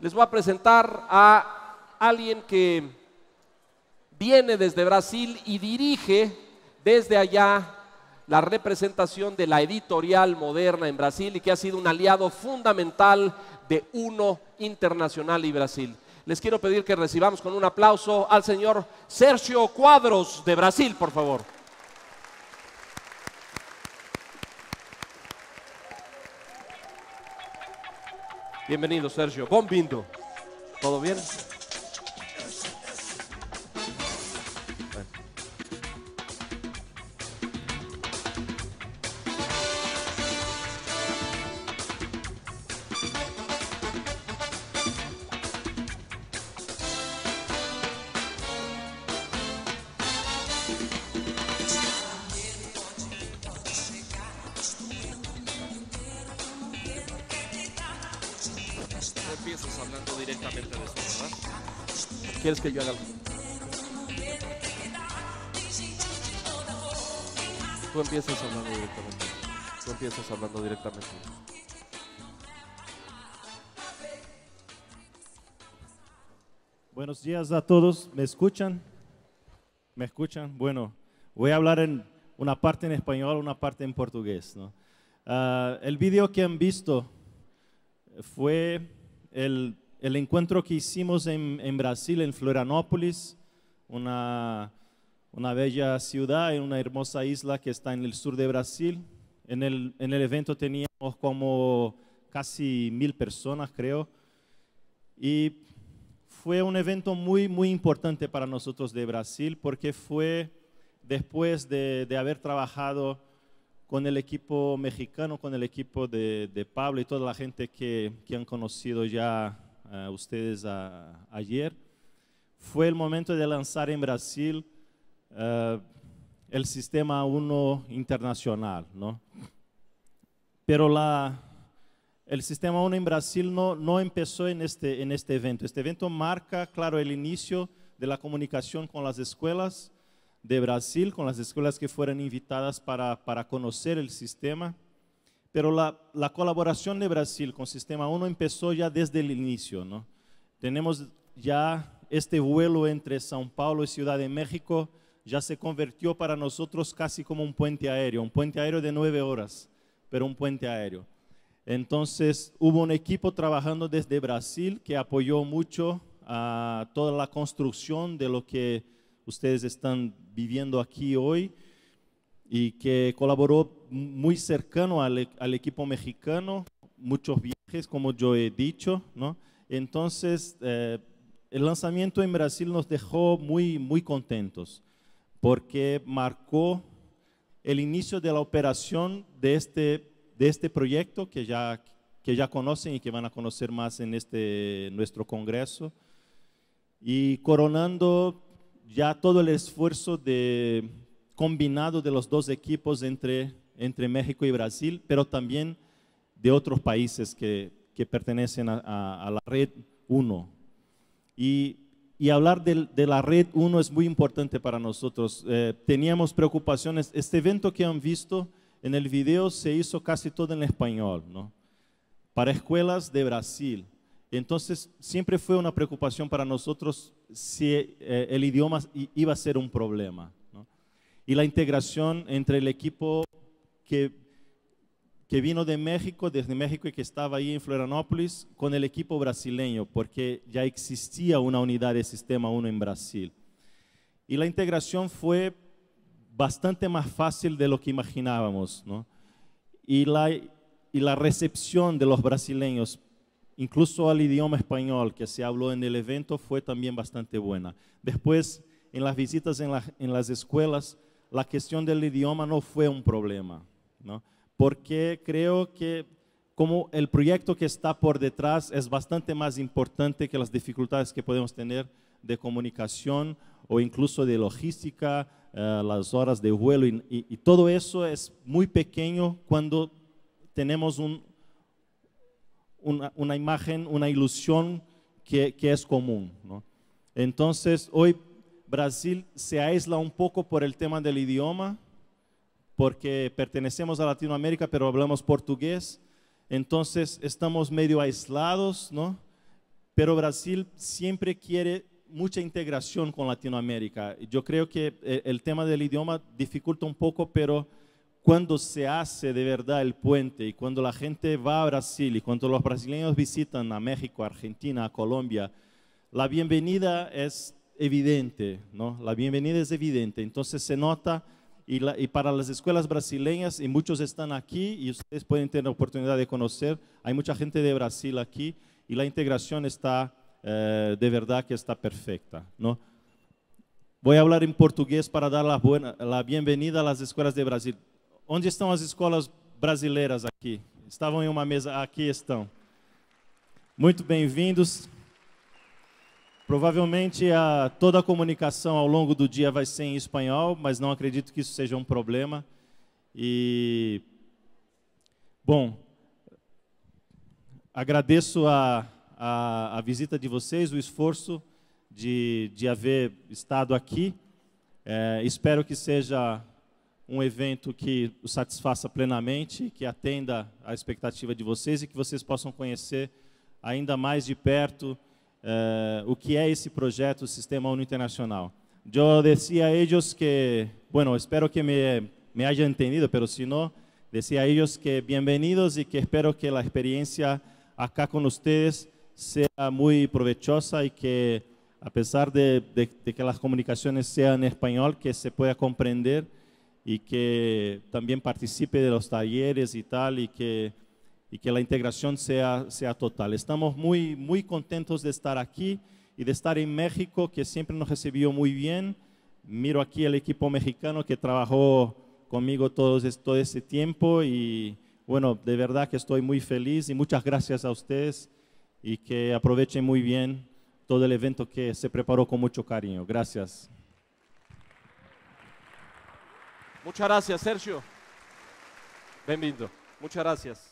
les voy a presentar a alguien que viene desde Brasil y dirige desde allá la representación de la editorial moderna en Brasil y que ha sido un aliado fundamental de Uno Internacional y Brasil. Les quiero pedir que recibamos con un aplauso al señor Sergio Cuadros de Brasil, por favor. Bienvenido, Sergio. Pinto. ¿Todo bien? directamente de ¿Quieres que yo haga algo? Tú empiezas hablando directamente. Tú empiezas hablando directamente. Buenos días a todos. ¿Me escuchan? ¿Me escuchan? Bueno, voy a hablar en una parte en español, una parte en portugués. Ah, el vídeo que han visto fue el el encuentro que hicimos en, Brasil, en Florianópolis, una, una, bella ciudad en una hermosa isla que está en el sur de Brasil. En el, en el evento teníamos como casi mil personas, creo. Y fue un evento muy, muy importante para nosotros de Brasil porque fue después de, de haber trabajado con el equipo mexicano, con el equipo de, de Pablo y toda la gente que, que han conocido ya ustedes ayer, fue el momento de lanzar en Brasil eh, el sistema 1 internacional, Pero la, el sistema 1 en Brasil no, no empezó en este, en este evento. Este evento marca, claro, el inicio de la comunicación con las escuelas de Brasil, con las escuelas que fueron invitadas para, para conocer el sistema pero la, colaboración de Brasil con Sistema 1 empezó ya desde el inicio. Tenemos ya este vuelo entre São Paulo y Ciudad de México, ya se convirtió para nosotros casi como un puente aéreo, un puente aéreo de nueve horas, pero un puente aéreo. Entonces hubo un equipo trabajando desde Brasil que apoyó mucho a toda la construcción de lo que ustedes están viviendo aquí hoy y que colaboró muy cercano e-, al, equipo mexicano, muchos viajes, como yo he dicho, ¿no? Entonces, eh, el lanzamiento en Brasil nos dejó muy, muy contentos, porque marcó el inicio de la operación de este, de este proyecto que ya, que ya conocen y que van a conocer más en este, nuestro congreso, y coronando ya todo el esfuerzo de, combinado de los dos equipos entre, entre México y Brasil, pero también de otros países que, que pertenecen a, la red 1. Y, y hablar de, la red 1 es muy importante para nosotros. Eh, teníamos preocupaciones. Este evento que han visto en el video se hizo casi todo en español, ¿no? para escuelas de Brasil. Entonces, siempre fue una preocupación para nosotros si eh, el idioma iba a ser un problema y la integración entre el equipo que, que vino de México, desde México y que estaba ahí en Florianópolis, con el equipo brasileño, porque ya existía una unidad de Sistema 1 en Brasil. Y la integración fue bastante más fácil de lo que imaginábamos, ¿no? Y la, y la recepción de los brasileños incluso al idioma español que se habló en el evento fue también bastante buena. Después, en las visitas en, en, las escuelas, la cuestión del idioma no fue un problema, ¿no? porque creo que como el proyecto que está por detrás es bastante más importante que las dificultades que podemos tener de comunicación o incluso de logística, eh, las horas de vuelo y, todo eso es muy pequeño cuando tenemos un, una, imagen, una ilusión que, que es común. ¿no? Entonces, hoy Brasil se aísla un poco por el tema del idioma, porque pertenecemos a Latinoamérica, pero hablamos portugués, entonces estamos medio aislados, ¿no? Pero Brasil siempre quiere mucha integración con Latinoamérica. Yo creo que eh, el tema del idioma dificulta un poco, pero cuando se hace de verdad el puente y cuando la gente va a Brasil y cuando los brasileños visitan a México, Argentina, Colombia, la bienvenida es evidente, ¿no? La bienvenida es evidente, entonces se nota y, para las escuelas brasileñas, y muchos están aquí y ustedes pueden tener la oportunidad de conocer, hay mucha gente de Brasil aquí y la integración está eh, de verdad que está perfecta, ¿no? Voy a hablar en portugués para dar la, buena, la bienvenida a las escuelas de Brasil. ¿Dónde están las escuelas brasileiras aquí? Estaban en em una mesa, Aquí están. Muy bienvenidos. Provavelmente a, toda a comunicação ao longo do dia vai ser em espanhol, mas não acredito que isso seja um problema. E, bom, agradeço a, a, a visita de vocês, o esforço de, de haver estado aqui. É, espero que seja um evento que o satisfaça plenamente, que atenda a expectativa de vocês e que vocês possam conhecer ainda mais de perto uh, o que es esse proyecto, Sistema Uno Internacional. Yo decía a ellos que, bueno, espero que me, me hayan entendido, pero si no, decía a ellos que bienvenidos y que espero que la experiencia acá con ustedes sea muy provechosa y que a pesar de, de, que las comunicaciones sean en español, que se pueda comprender y que también participe de los talleres y tal, y que y que la integración sea, sea total. Estamos muy, muy contentos de estar aquí y de estar en México, que siempre nos recibió muy bien. Miro aquí el equipo mexicano que trabajó conmigo todo, todo este tiempo y bueno, de verdad que estoy muy feliz y muchas gracias a ustedes y que aprovechen muy bien todo el evento que se preparó con mucho cariño. Gracias. Muchas gracias, Sergio. Bienvenido. Muchas gracias.